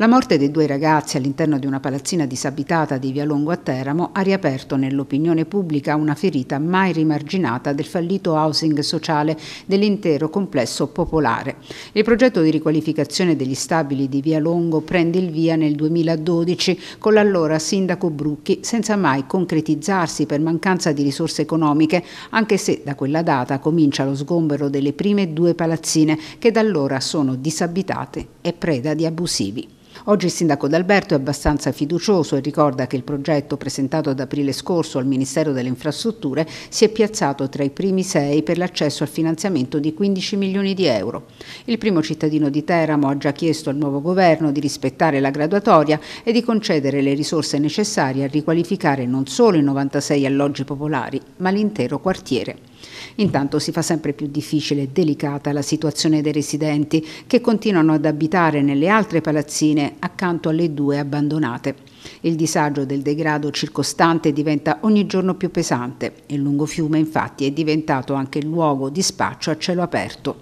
La morte dei due ragazzi all'interno di una palazzina disabitata di Via Longo a Teramo ha riaperto nell'opinione pubblica una ferita mai rimarginata del fallito housing sociale dell'intero complesso popolare. Il progetto di riqualificazione degli stabili di Via Longo prende il via nel 2012 con l'allora sindaco Brucchi senza mai concretizzarsi per mancanza di risorse economiche, anche se da quella data comincia lo sgombero delle prime due palazzine che da allora sono disabitate e preda di abusivi. Oggi il sindaco D'Alberto è abbastanza fiducioso e ricorda che il progetto presentato ad aprile scorso al Ministero delle Infrastrutture si è piazzato tra i primi sei per l'accesso al finanziamento di 15 milioni di euro. Il primo cittadino di Teramo ha già chiesto al nuovo governo di rispettare la graduatoria e di concedere le risorse necessarie a riqualificare non solo i 96 alloggi popolari, ma l'intero quartiere. Intanto si fa sempre più difficile e delicata la situazione dei residenti che continuano ad abitare nelle altre palazzine accanto alle due abbandonate. Il disagio del degrado circostante diventa ogni giorno più pesante e il lungo fiume infatti è diventato anche luogo di spaccio a cielo aperto.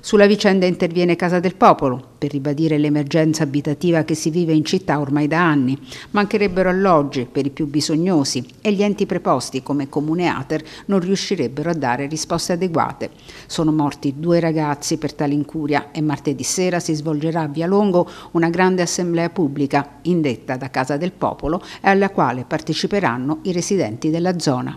Sulla vicenda interviene Casa del Popolo per ribadire l'emergenza abitativa che si vive in città ormai da anni. Mancherebbero alloggi per i più bisognosi e gli enti preposti come Comune Ater non riuscirebbero a dare risposte adeguate. Sono morti due ragazzi per tale incuria e martedì sera si svolgerà a Via Longo una grande assemblea pubblica indetta da Casa del Popolo e alla quale parteciperanno i residenti della zona.